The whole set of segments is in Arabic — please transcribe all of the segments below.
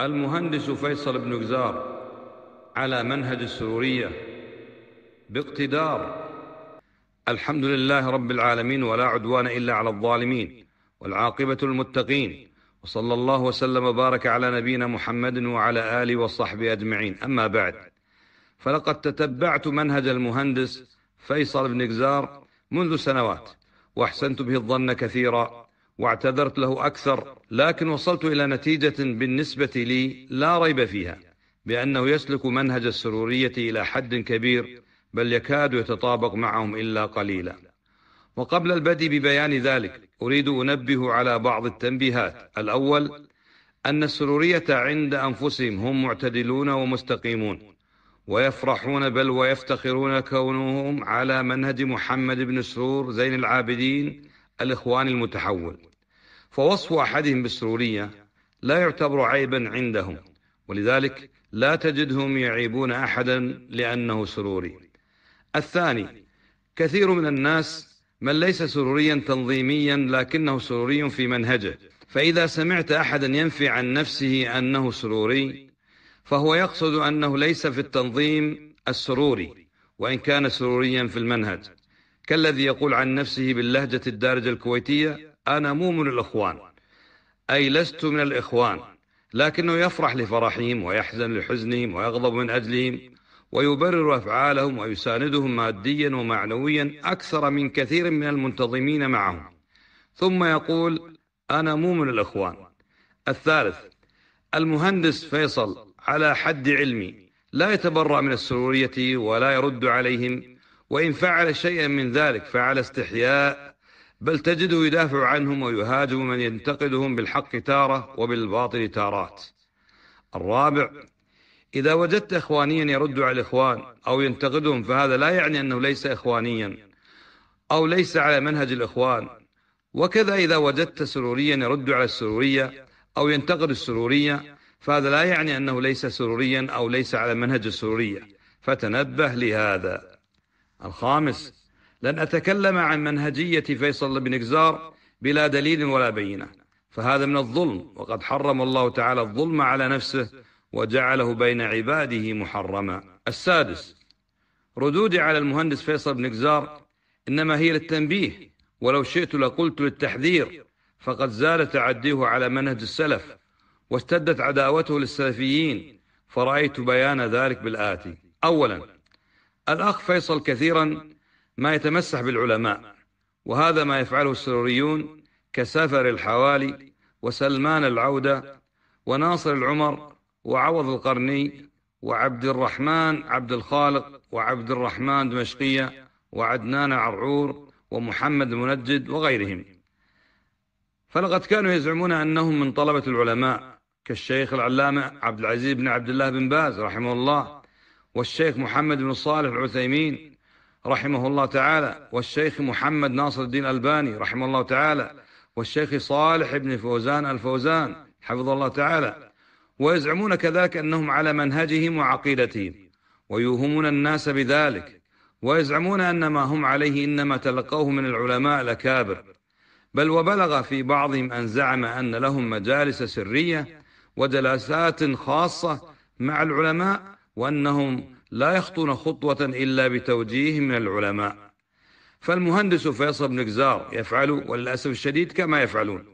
المهندس فيصل بن جزار على منهج السرورية باقتدار الحمد لله رب العالمين ولا عدوان إلا على الظالمين والعاقبة المتقين وصلى الله وسلم وبارك على نبينا محمد وعلى آله وصحبه أجمعين أما بعد فلقد تتبعت منهج المهندس فيصل بن جزار منذ سنوات وأحسنت به الظن كثيرا واعتذرت له أكثر لكن وصلت إلى نتيجة بالنسبة لي لا ريب فيها بأنه يسلك منهج السرورية إلى حد كبير بل يكاد يتطابق معهم إلا قليلا وقبل البدء ببيان ذلك أريد أنبه على بعض التنبيهات الأول أن السرورية عند أنفسهم هم معتدلون ومستقيمون ويفرحون بل ويفتخرون كونهم على منهج محمد بن سرور زين العابدين الإخوان المتحول فوصف أحدهم بالسرورية لا يعتبر عيبا عندهم ولذلك لا تجدهم يعيبون أحدا لأنه سروري الثاني كثير من الناس من ليس سروريا تنظيميا لكنه سروري في منهجه فإذا سمعت أحدا ينفي عن نفسه أنه سروري فهو يقصد أنه ليس في التنظيم السروري وإن كان سروريا في المنهج كالذي يقول عن نفسه باللهجة الدارجة الكويتية أنا مو من الإخوان أي لست من الإخوان لكنه يفرح لفرحهم ويحزن لحزنهم ويغضب من أجلهم ويبرر أفعالهم ويساندهم ماديا ومعنويا أكثر من كثير من المنتظمين معهم ثم يقول أنا مو من الإخوان الثالث المهندس فيصل على حد علمي لا يتبرأ من السرورية ولا يرد عليهم وإن فعل شيئا من ذلك فعلى استحياء بل تجده يدافع عنهم ويهاجم من ينتقدهم بالحق تارة وبالباطل تارات الرابع إذا وجدت إخوانيا يرد على الإخوان أو ينتقدهم فهذا لا يعني أنه ليس إخوانيا أو ليس على منهج الإخوان وكذا إذا وجدت سروريا يرد على السرورية أو ينتقد السرورية فهذا لا يعني أنه ليس سروريا أو ليس على منهج السرورية فتنبه لهذا الخامس لن أتكلم عن منهجية فيصل بن جزار بلا دليل ولا بينة فهذا من الظلم وقد حرم الله تعالى الظلم على نفسه وجعله بين عباده محرما السادس ردودي على المهندس فيصل بن جزار إنما هي للتنبيه ولو شئت لقلت للتحذير فقد زال تعديه على منهج السلف واشتدت عداوته للسلفيين فرأيت بيان ذلك بالآتي أولاً الأخ فيصل كثيرا ما يتمسح بالعلماء وهذا ما يفعله السروريون كسفر الحوالي وسلمان العودة وناصر العمر وعوض القرني وعبد الرحمن عبد الخالق وعبد الرحمن دمشقية وعدنان عرعور ومحمد منجد وغيرهم فلقد كانوا يزعمون أنهم من طلبة العلماء كالشيخ العلامة عبد العزيز بن عبد الله بن باز رحمه الله والشيخ محمد بن صالح العثيمين رحمه الله تعالى والشيخ محمد ناصر الدين الباني رحمه الله تعالى والشيخ صالح بن فوزان الفوزان حفظه الله تعالى ويزعمون كذلك أنهم على منهجهم وعقيدتهم ويوهمون الناس بذلك ويزعمون أن ما هم عليه إنما تلقوه من العلماء الأكابر بل وبلغ في بعضهم أن زعم أن لهم مجالس سرية وجلسات خاصة مع العلماء وأنهم لا يخطون خطوة إلا بتوجيه من العلماء فالمهندس فيصل بن جزار يفعل وللأسف الشديد كما يفعلون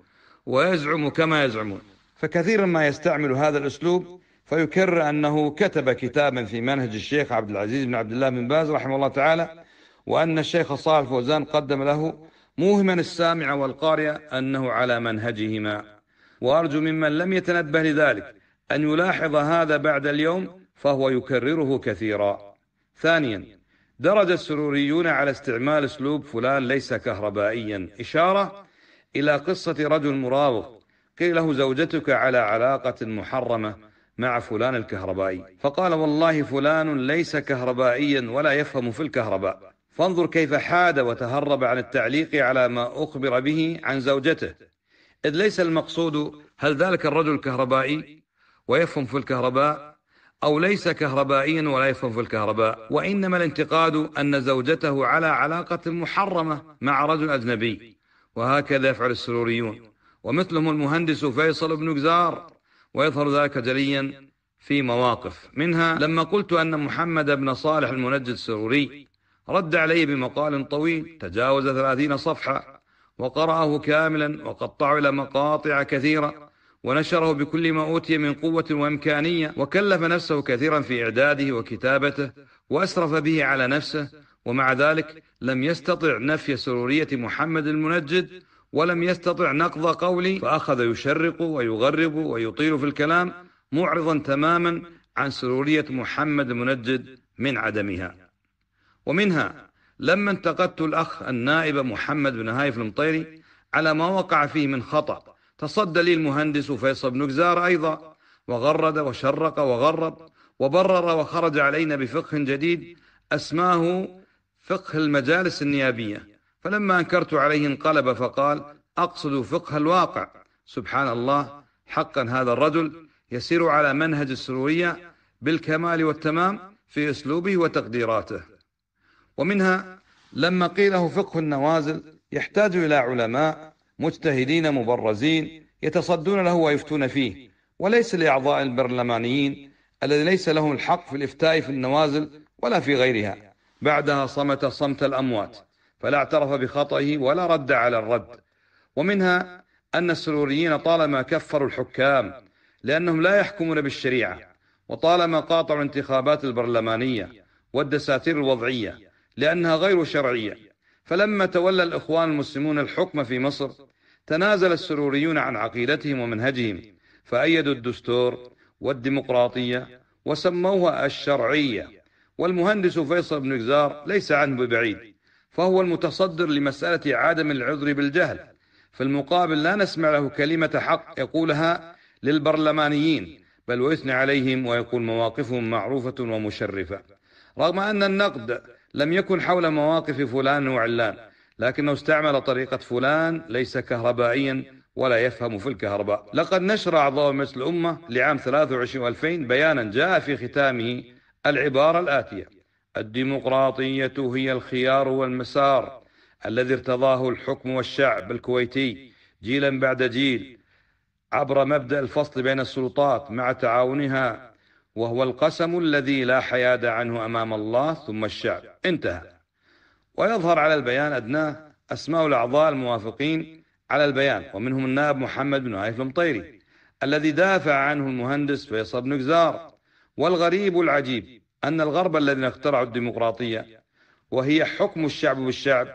ويزعم كما يزعمون فكثيرا ما يستعمل هذا الأسلوب فيكرر أنه كتب كتابا في منهج الشيخ عبد العزيز بن عبد الله بن باز رحمه الله تعالى وأن الشيخ صالح فوزان قدم له موهما السامع والقارئ أنه على منهجهما وأرجو ممن لم يتنبه لذلك أن يلاحظ هذا بعد اليوم فهو يكرره كثيرا ثانيا درج السروريون على استعمال اسلوب فلان ليس كهربائيا اشاره الى قصه رجل مراوغ قيل له زوجتك على علاقه محرمه مع فلان الكهربائي فقال والله فلان ليس كهربائيا ولا يفهم في الكهرباء فانظر كيف حاد وتهرب عن التعليق على ما اخبر به عن زوجته اذ ليس المقصود هل ذلك الرجل كهربائي ويفهم في الكهرباء أو ليس كهربائيا ولا يفهم في الكهرباء وإنما الانتقاد أن زوجته على علاقة محرمة مع رجل أجنبي وهكذا يفعل السروريون ومثلهم المهندس فيصل بن جزار ويظهر ذلك جليا في مواقف منها لما قلت أن محمد بن صالح المنجد السروري رد علي بمقال طويل تجاوز ثلاثين صفحة وقرأه كاملا وقطعه إلى مقاطع كثيرة ونشره بكل ما أوتي من قوة وإمكانية وكلف نفسه كثيرا في إعداده وكتابته وأسرف به على نفسه ومع ذلك لم يستطع نفي سرورية محمد المنجد ولم يستطع نقض قولي فأخذ يشرق ويغرب ويطيل في الكلام معرضا تماما عن سرورية محمد المنجد من عدمها ومنها لما انتقدت الأخ النائب محمد بن هايف المطيري على ما وقع فيه من خطأ تصدى لي المهندس فيصل بن جزار أيضا وغرد وشرق وغرد وبرر وخرج علينا بفقه جديد أسماه فقه المجالس النيابية فلما أنكرت عليه انقلب فقال أقصد فقه الواقع سبحان الله حقا هذا الرجل يسير على منهج السرورية بالكمال والتمام في أسلوبه وتقديراته ومنها لما قيله فقه النوازل يحتاج إلى علماء مجتهدين مبرزين يتصدون له ويفتون فيه وليس لأعضاء البرلمانيين الذين ليس لهم الحق في الإفتاء في النوازل ولا في غيرها بعدها صمت صمت الأموات فلا اعترف بخطئه ولا رد على الرد ومنها أن السروريين طالما كفروا الحكام لأنهم لا يحكمون بالشريعة وطالما قاطعوا الانتخابات البرلمانية والدساتير الوضعية لأنها غير شرعية فلما تولى الإخوان المسلمون الحكم في مصر تنازل السروريون عن عقيدتهم ومنهجهم فأيدوا الدستور والديمقراطية وسموها الشرعية والمهندس فيصل بن جزار ليس عنه ببعيد فهو المتصدر لمسألة عدم العذر بالجهل في المقابل لا نسمع له كلمة حق يقولها للبرلمانيين بل ويثني عليهم ويقول مواقفهم معروفة ومشرفة رغم أن النقد لم يكن حول مواقف فلان وعلان لكنه استعمل طريقة فلان ليس كهربائيا ولا يفهم في الكهرباء لقد نشر أعضاء مجلس الأمة لعام 23 2000 بيانا جاء في ختامه العبارة الآتية الديمقراطية هي الخيار والمسار الذي ارتضاه الحكم والشعب الكويتي جيلا بعد جيل عبر مبدأ الفصل بين السلطات مع تعاونها وهو القسم الذي لا حياد عنه أمام الله ثم الشعب انتهى ويظهر على البيان أدناه أسماء الأعضاء الموافقين على البيان ومنهم النائب محمد بن عايف المطيري الذي دافع عنه المهندس فيصل بن جزار والغريب العجيب أن الغرب الذين اخترعوا الديمقراطية وهي حكم الشعب بالشعب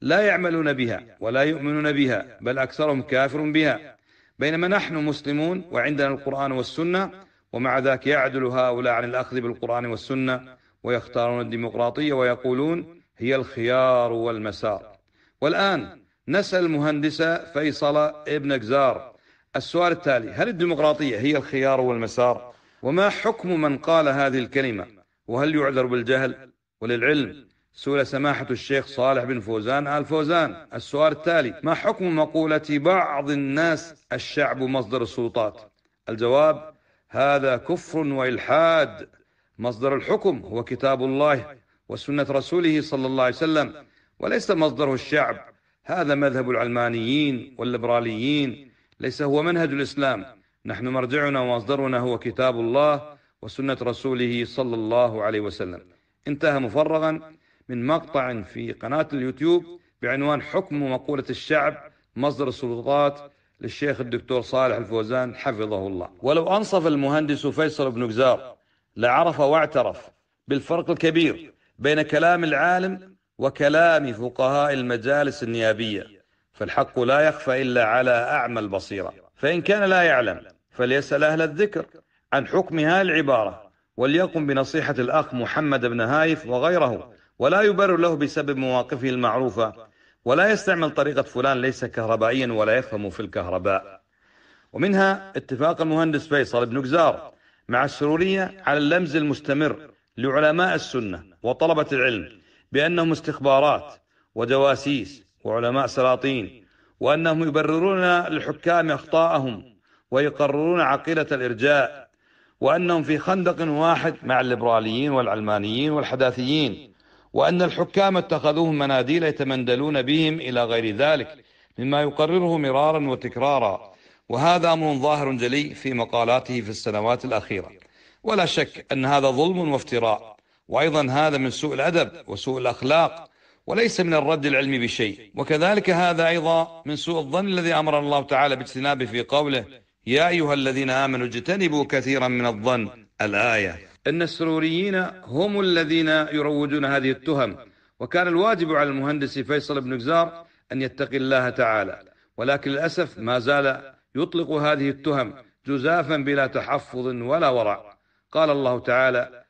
لا يعملون بها ولا يؤمنون بها بل أكثرهم كافر بها بينما نحن مسلمون وعندنا القرآن والسنة ومع ذاك يعدل هؤلاء عن الأخذ بالقرآن والسنة ويختارون الديمقراطية ويقولون هي الخيار والمسار والآن نسأل المهندس فيصل ابن جزار السؤال التالي هل الديمقراطية هي الخيار والمسار وما حكم من قال هذه الكلمة وهل يعذر بالجهل وللعلم سئل سماحة الشيخ صالح بن فوزان آل فوزان السؤال التالي ما حكم مقولة بعض الناس الشعب مصدر السلطات الجواب هذا كفر والحاد مصدر الحكم هو كتاب الله وسنه رسوله صلى الله عليه وسلم وليس مصدره الشعب هذا مذهب العلمانيين والليبراليين ليس هو منهج الاسلام نحن مرجعنا ومصدرنا هو كتاب الله وسنه رسوله صلى الله عليه وسلم انتهى مفرغا من مقطع في قناه اليوتيوب بعنوان حكم مقوله الشعب مصدر السلطات للشيخ الدكتور صالح الفوزان حفظه الله ولو أنصف المهندس فيصل بن جزار لعرف واعترف بالفرق الكبير بين كلام العالم وكلام فقهاء المجالس النيابية فالحق لا يخفى إلا على أعمى البصيرة فإن كان لا يعلم فليسأل أهل الذكر عن حكم هذه العبارة وليقم بنصيحة الأخ محمد بن هايف وغيره ولا يبرر له بسبب مواقفه المعروفة ولا يستعمل طريقة فلان ليس كهربائيا ولا يفهم في الكهرباء ومنها اتفاق المهندس فيصل بن جزار مع السرورية على اللمز المستمر لعلماء السنة وطلبة العلم بأنهم استخبارات ودواسيس وعلماء سلاطين وأنهم يبررون للحكام أخطاءهم ويقررون عقيدة الإرجاء وأنهم في خندق واحد مع الليبراليين والعلمانيين والحداثيين وأن الحكام اتخذوهم مناديل يتمندلون بهم إلى غير ذلك مما يقرره مرارا وتكرارا وهذا أمر ظاهر جلي في مقالاته في السنوات الأخيرة ولا شك أن هذا ظلم وافتراء وأيضا هذا من سوء الأدب وسوء الأخلاق وليس من الرد العلمي بشيء وكذلك هذا أيضا من سوء الظن الذي أمر الله تعالى باجتنابه في قوله يا أيها الذين آمنوا اجتنبوا كثيرا من الظن الآية أن السروريين هم الذين يروجون هذه التهم وكان الواجب على المهندس فيصل بن جزار أن يتقي الله تعالى ولكن للأسف ما زال يطلق هذه التهم جزافا بلا تحفظ ولا ورع قال الله تعالى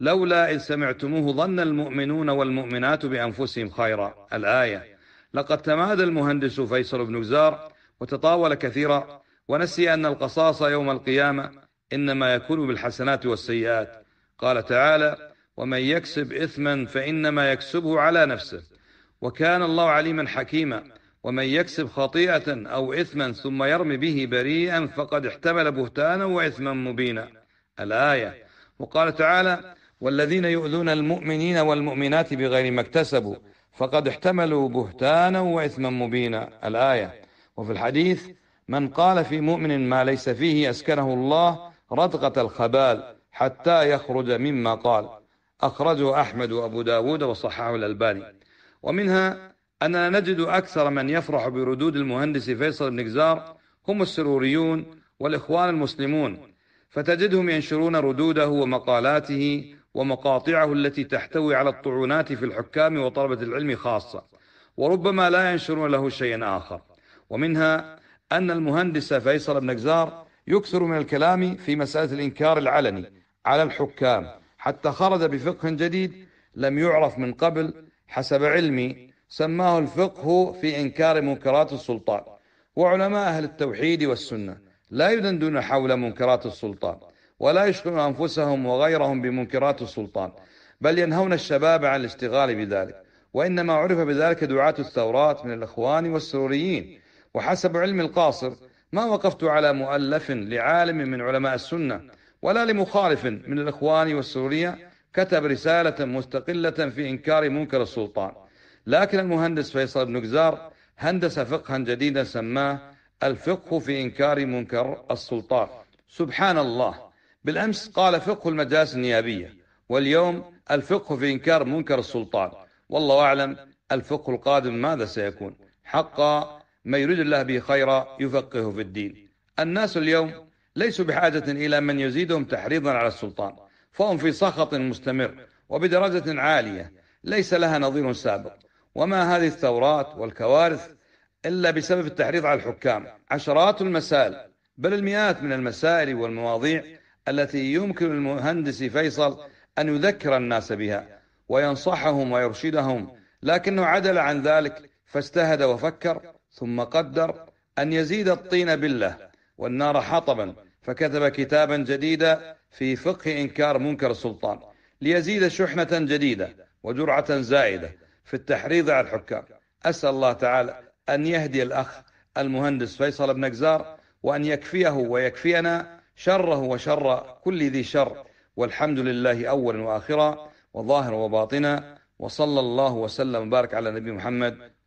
لولا إن سمعتموه ظن المؤمنون والمؤمنات بأنفسهم خيرا الآية لقد تمادى المهندس فيصل بن جزار وتطاول كثيرا ونسي أن القصاص يوم القيامة إنما يكون بالحسنات والسيئات قال تعالى ومن يكسب إثما فإنما يكسبه على نفسه وكان الله عليما حكيما ومن يكسب خطيئة أو إثما ثم يرمي به بريئا فقد احتمل بهتانا وإثما مبينا الآية وقال تعالى والذين يؤذون المؤمنين والمؤمنات بغير ما اكتسبوا فقد احتملوا بهتانا وإثما مبينا الآية وفي الحديث من قال في مؤمن ما ليس فيه أسكنه الله ردغة الخبال حتى يخرج مما قال أخرجه أحمد وأبو داود وصححه الألباني ومنها أننا نجد أكثر من يفرح بردود المهندس فيصل بن جزار هم السروريون والإخوان المسلمون فتجدهم ينشرون ردوده ومقالاته ومقاطعه التي تحتوي على الطعونات في الحكام وطلبة العلم خاصة وربما لا ينشرون له شيئا آخر ومنها أن المهندس فيصل بن جزار يكثر من الكلام في مسألة الإنكار العلني على الحكام حتى خرج بفقه جديد لم يعرف من قبل حسب علمي سماه الفقه في إنكار منكرات السلطان وعلماء أهل التوحيد والسنة لا يدندون حول منكرات السلطان ولا يشغلون أنفسهم وغيرهم بمنكرات السلطان بل ينهون الشباب عن الاشتغال بذلك وإنما عرف بذلك دعاة الثورات من الإخوان والسروريين وحسب علم القاصر ما وقفت على مؤلف لعالم من علماء السنة ولا لمخالف من الإخوان والسورية كتب رسالة مستقلة في إنكار منكر السلطان لكن المهندس فيصل بن جزار هندس فقها جديدا سماه الفقه في إنكار منكر السلطان سبحان الله بالأمس قال فقه المجالس النيابية واليوم الفقه في إنكار منكر السلطان والله أعلم الفقه القادم ماذا سيكون حقا ما يريد الله به خيرا يفقهه في الدين الناس اليوم ليسوا بحاجة إلى من يزيدهم تحريضا على السلطان فهم في سخط مستمر وبدرجة عالية ليس لها نظير سابق وما هذه الثورات والكوارث إلا بسبب التحريض على الحكام عشرات المسائل بل المئات من المسائل والمواضيع التي يمكن المهندس فيصل أن يذكر الناس بها وينصحهم ويرشدهم لكنه عدل عن ذلك فاجتهد وفكر ثم قدر أن يزيد الطين بلة والنار حطبا فكتب كتابا جديدا في فقه إنكار منكر السلطان ليزيد شحنة جديدة وجرعة زائدة في التحريض على الحكام أسأل الله تعالى أن يهدي الأخ المهندس فيصل بن نجزار وأن يكفيه ويكفينا شره وشر كل ذي شر والحمد لله أولا وآخرا وظاهرا وباطنا وصلى الله وسلم وبارك على نبي محمد